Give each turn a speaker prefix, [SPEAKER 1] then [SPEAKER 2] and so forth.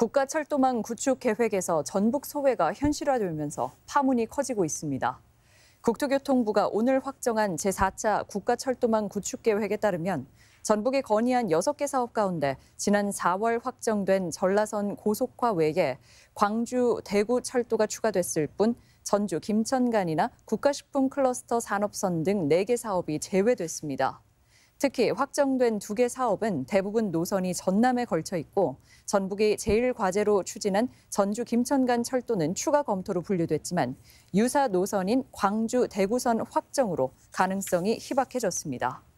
[SPEAKER 1] 국가철도망 구축 계획에서 전북 소외가 현실화되면서 파문이 커지고 있습니다. 국토교통부가 오늘 확정한 제4차 국가철도망 구축 계획에 따르면 전북이 건의한 6개 사업 가운데 지난 4월 확정된 전라선 고속화 외에 광주, 대구 철도가 추가됐을 뿐 전주 김천간이나 국가식품 클러스터 산업선 등 4개 사업이 제외됐습니다. 특히 확정된 두 개 사업은 대부분 노선이 전남에 걸쳐 있고 전북이 제일과제로 추진한 전주 김천 간 철도는 추가 검토로 분류됐지만 유사 노선인 광주 대구선 확정으로 가능성이 희박해졌습니다.